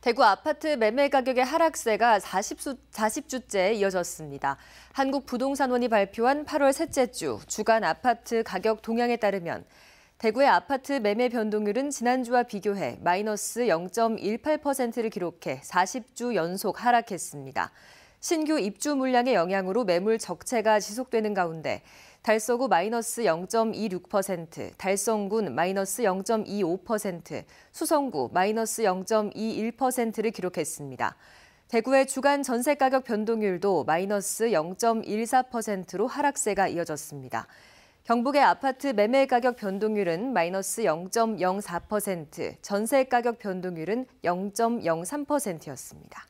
대구 아파트 매매 가격의 하락세가 40수, 주째 이어졌습니다. 한국부동산원이 발표한 8월 셋째 주 주간 아파트 가격 동향에 따르면 대구의 아파트 매매 변동률은 지난주와 비교해 마이너스 0.18%를 기록해 40주 연속 하락했습니다. 신규 입주 물량의 영향으로 매물 적체가 지속되는 가운데 달서구 마이너스 0.26%, 달성군 마이너스 0.25%, 수성구 마이너스 0.21%를 기록했습니다. 대구의 주간 전세 가격 변동률도 마이너스 0.14%로 하락세가 이어졌습니다. 경북의 아파트 매매 가격 변동률은 마이너스 0.04%, 전세 가격 변동률은 0.03%였습니다.